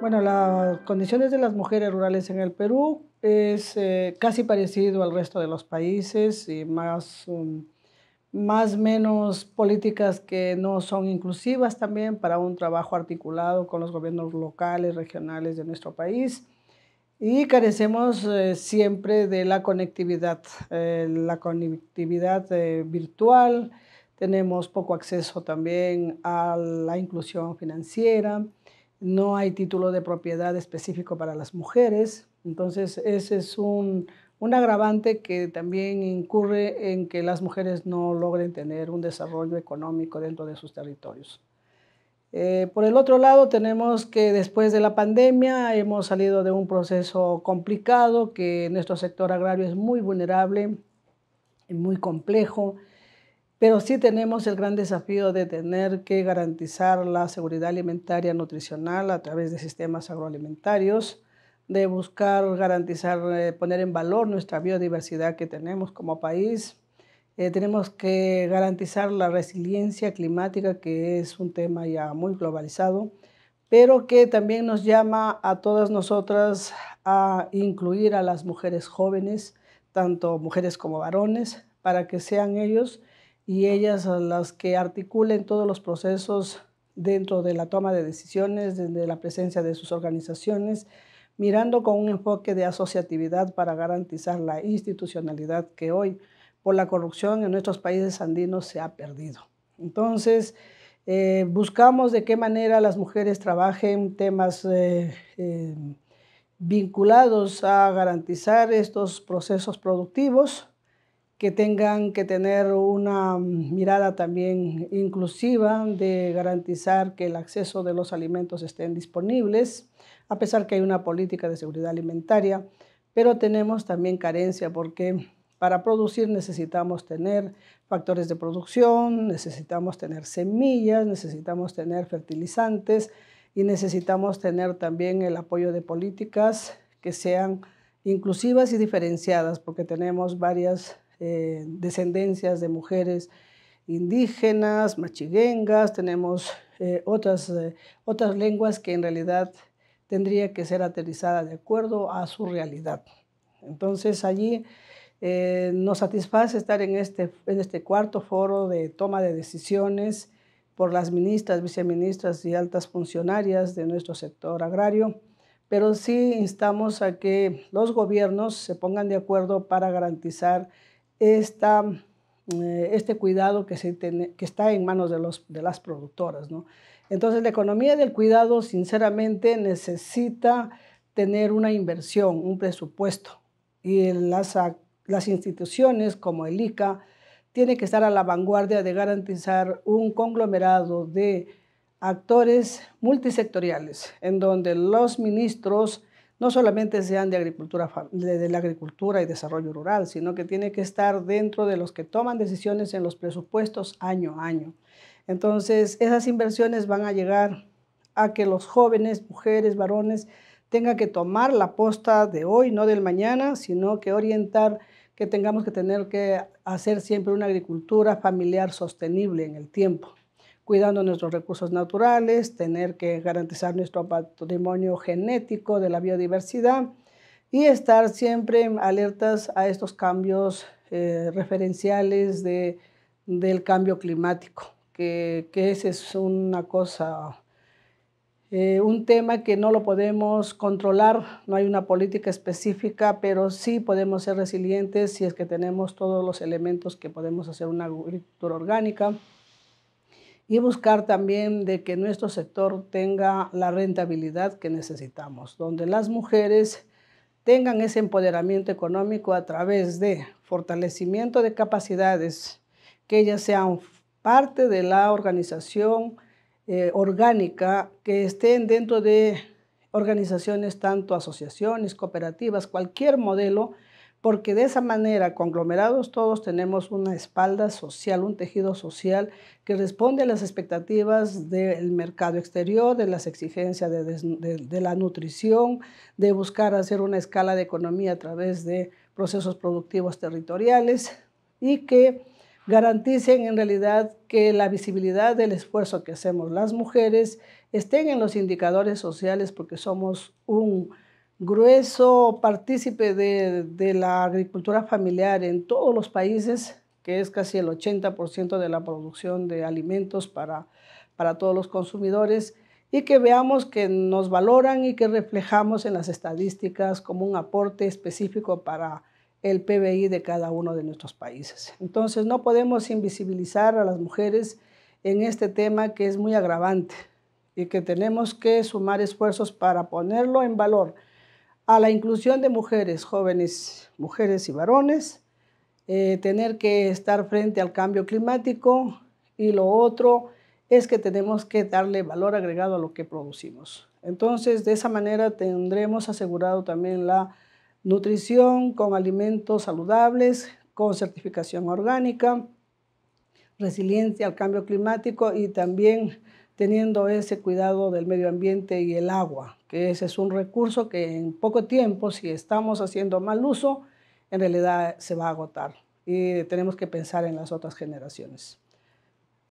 Bueno, las condiciones de las mujeres rurales en el Perú es eh, casi parecido al resto de los países y más o um, más menos políticas que no son inclusivas también para un trabajo articulado con los gobiernos locales, regionales de nuestro país. Y carecemos eh, siempre de la conectividad, eh, la conectividad virtual, tenemos poco acceso también a la inclusión financiera, no hay título de propiedad específico para las mujeres, entonces ese es un, agravante que también incurre en que las mujeres no logren tener un desarrollo económico dentro de sus territorios. Eh, por el otro lado, tenemos que después de la pandemia hemos salido de un proceso complicado, que nuestro sector agrario es muy vulnerable, muy complejo, pero sí tenemos el gran desafío de tener que garantizar la seguridad alimentaria nutricional a través de sistemas agroalimentarios, de buscar garantizar, eh, poner en valor nuestra biodiversidad que tenemos como país. Eh, tenemos que garantizar la resiliencia climática, que es un tema ya muy globalizado, pero que también nos llama a todas nosotras a incluir a las mujeres jóvenes, tanto mujeres como varones, para que sean ellos y ellas las que articulen todos los procesos dentro de la toma de decisiones, desde la presencia de sus organizaciones, mirando con un enfoque de asociatividad para garantizar la institucionalidad que hoy por la corrupción en nuestros países andinos se ha perdido. Entonces, eh, buscamos de qué manera las mujeres trabajen temas eh, eh, vinculados a garantizar estos procesos productivos que tengan que tener una mirada también inclusiva de garantizar que el acceso de los alimentos estén disponibles, a pesar que hay una política de seguridad alimentaria, pero tenemos también carencia porque para producir necesitamos tener factores de producción, necesitamos tener semillas, necesitamos tener fertilizantes y necesitamos tener también el apoyo de políticas que sean inclusivas y diferenciadas porque tenemos varias eh, descendencias de mujeres indígenas, machiguengas, tenemos eh, otras, eh, otras lenguas que en realidad tendría que ser aterrizada de acuerdo a su realidad. Entonces allí nos satisface estar en este, en este cuarto foro de toma de decisiones por las ministras, viceministras y altas funcionarias de nuestro sector agrario, pero sí instamos a que los gobiernos se pongan de acuerdo para garantizar esta, eh, este cuidado que, se que está en manos de, los, de las productoras. Entonces, la economía del cuidado, sinceramente, necesita tener una inversión, un presupuesto. Y las, las instituciones como el ICA tienen que estar a la vanguardia de garantizar un conglomerado de actores multisectoriales, en donde los ministros, no solamente sean de, agricultura, la agricultura y desarrollo rural, sino que tiene que estar dentro de los que toman decisiones en los presupuestos año a año. Entonces, esas inversiones van a llegar a que los jóvenes, mujeres, varones, tengan que tomar la posta de hoy, no del mañana, sino que orientar que tengamos que tener que hacer siempre una agricultura familiar sostenible en el tiempo cuidando nuestros recursos naturales, tener que garantizar nuestro patrimonio genético de la biodiversidad y estar siempre alertas a estos cambios eh, referenciales de, del cambio climático, que, que ese es una cosa, eh, un tema que no lo podemos controlar, no hay una política específica, pero sí podemos ser resilientes si es que tenemos todos los elementos que podemos hacer una agricultura orgánica y buscar también de que nuestro sector tenga la rentabilidad que necesitamos, donde las mujeres tengan ese empoderamiento económico a través de fortalecimiento de capacidades, que ellas sean parte de la organización eh, orgánica, que estén dentro de organizaciones, tanto asociaciones, cooperativas, cualquier modelo porque de esa manera, conglomerados todos, tenemos una espalda social, un tejido social que responde a las expectativas del mercado exterior, de las exigencias de, la nutrición, de buscar hacer una escala de economía a través de procesos productivos territoriales y que garanticen en realidad que la visibilidad del esfuerzo que hacemos las mujeres estén en los indicadores sociales porque somos un grueso partícipe de, de la agricultura familiar en todos los países, que es casi el 80% de la producción de alimentos para, para todos los consumidores, y que veamos que nos valoran y que reflejamos en las estadísticas como un aporte específico para el PBI de cada uno de nuestros países. Entonces no podemos invisibilizar a las mujeres en este tema que es muy agravante y que tenemos que sumar esfuerzos para ponerlo en valor a la inclusión de mujeres, jóvenes, mujeres y varones, eh, tener que estar frente al cambio climático y lo otro es que tenemos que darle valor agregado a lo que producimos. Entonces, de esa manera tendremos asegurado también la nutrición con alimentos saludables, con certificación orgánica, resiliencia al cambio climático y también teniendo ese cuidado del medio ambiente y el agua, que ese es un recurso que en poco tiempo, si estamos haciendo mal uso, en realidad se va a agotar y tenemos que pensar en las otras generaciones.